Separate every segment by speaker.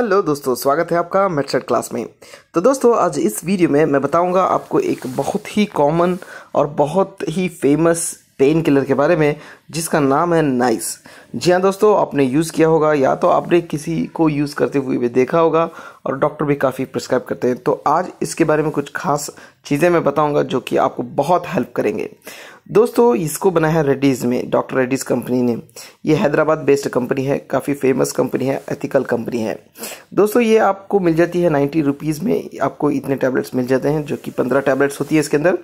Speaker 1: hello दोस्तों स्वागत है आपका मेटसेट क्लास में तो दोस्तों आज इस वीडियो में मैं बताऊंगा आपको एक बहुत ही कॉमन और बहुत ही फेमस पेन किलर के बारे में जिसका नाम है नाइस जी हाँ दोस्तों आपने यूज़ किया होगा या तो आपने किसी को यूज़ करते हुए भी देखा होगा और डॉक्टर भी काफ़ी प्रिस्क्राइब करते हैं तो आज इसके बारे में कुछ खास चीज़ें मैं बताऊंगा जो कि आपको बहुत हेल्प करेंगे दोस्तों इसको बनाया है रेडीज़ में डॉक्टर रेडीज़ कंपनी ने ये हैदराबाद बेस्ड कंपनी है काफ़ी फेमस कंपनी है एथिकल कंपनी है दोस्तों ये आपको मिल जाती है नाइन्टी रुपीज़ में आपको इतने टैबलेट्स मिल जाते हैं जो कि पंद्रह टैबलेट्स होती है इसके अंदर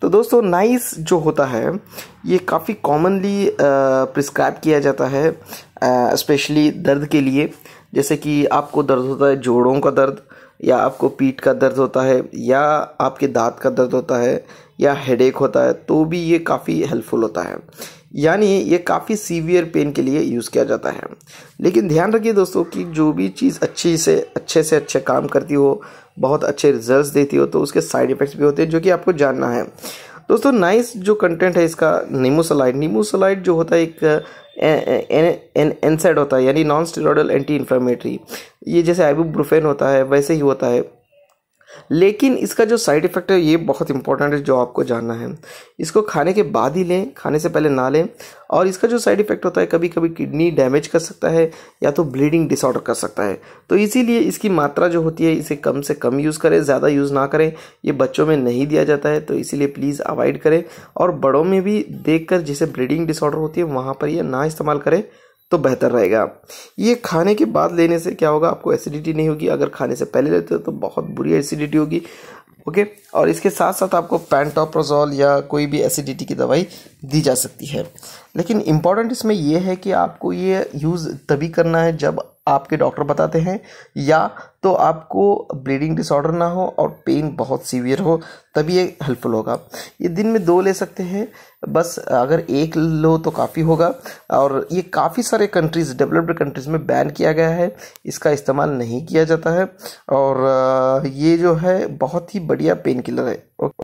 Speaker 1: तो दोस्तों नाइस जो होता है ये काफ़ी कॉमनली प्रिस्क्राइब किया जाता है स्पेशली दर्द के लिए जैसे कि आपको दर्द होता है जोड़ों का दर्द या आपको पीठ का दर्द होता है या आपके दांत का दर्द होता है या हेडेक होता है तो भी ये काफ़ी हेल्पफुल होता है यानी ये काफ़ी सीवियर पेन के लिए यूज़ किया जाता है लेकिन ध्यान रखिए दोस्तों कि जो भी चीज़ अच्छी से अच्छे से अच्छे काम करती हो बहुत अच्छे रिजल्ट्स देती हो तो उसके साइड इफ़ेक्ट्स भी होते हैं जो कि आपको जानना है दोस्तों नाइस जो कंटेंट है इसका नीमोसलाइड नीमोसलाइड जो होता है एक एनसेड होता है यानी नॉन स्टेरॉइडल एंटी इन्फ्लामेटरी ये जैसे आइबू होता है वैसे ही होता है लेकिन इसका जो साइड इफ़ेक्ट है ये बहुत इंपॉर्टेंट है जो आपको जानना है इसको खाने के बाद ही लें खाने से पहले ना लें और इसका जो साइड इफ़ेक्ट होता है कभी कभी किडनी डैमेज कर सकता है या तो ब्लीडिंग डिसऑर्डर कर सकता है तो इसीलिए इसकी मात्रा जो होती है इसे कम से कम यूज़ करें ज़्यादा यूज़ ना करें ये बच्चों में नहीं दिया जाता है तो इसीलिए प्लीज़ अवॉइड करें और बड़ों में भी देख जिसे ब्लीडिंग डिसऑर्डर होती है वहाँ पर यह ना इस्तेमाल करें तो बेहतर रहेगा ये खाने के बाद लेने से क्या होगा आपको एसिडिटी नहीं होगी अगर खाने से पहले लेते हो तो बहुत बुरी एसिडिटी होगी ओके और इसके साथ साथ आपको पैंटोप्रोजोल या कोई भी एसिडिटी की दवाई दी जा सकती है लेकिन इम्पॉर्टेंट इसमें यह है कि आपको ये यूज़ तभी करना है जब आपके डॉक्टर बताते हैं या तो आपको ब्लीडिंग डिसऑर्डर ना हो और पेन बहुत सीवियर हो तभी ये हेल्पफुल होगा ये दिन में दो ले सकते हैं बस अगर एक लो तो काफ़ी होगा और ये काफ़ी सारे कंट्रीज़ डेवलप्ड कंट्रीज़ में बैन किया गया है इसका इस्तेमाल नहीं किया जाता है और ये जो है बहुत ही बढ़िया पेन किलर है ओके